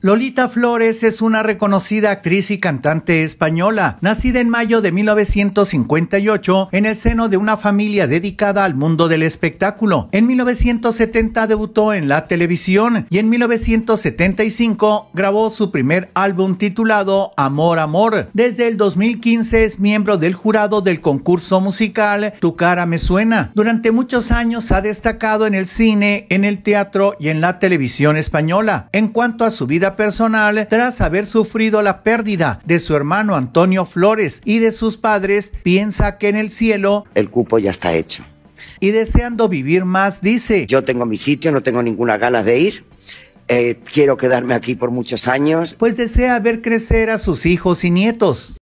Lolita Flores es una reconocida actriz y cantante española, nacida en mayo de 1958 en el seno de una familia dedicada al mundo del espectáculo. En 1970 debutó en la televisión y en 1975 grabó su primer álbum titulado Amor, Amor. Desde el 2015 es miembro del jurado del concurso musical Tu cara me suena. Durante muchos años ha destacado en el cine, en el teatro y en la televisión española española. En cuanto a su vida personal, tras haber sufrido la pérdida de su hermano Antonio Flores y de sus padres, piensa que en el cielo el cupo ya está hecho. Y deseando vivir más, dice, yo tengo mi sitio, no tengo ninguna ganas de ir, eh, quiero quedarme aquí por muchos años. Pues desea ver crecer a sus hijos y nietos.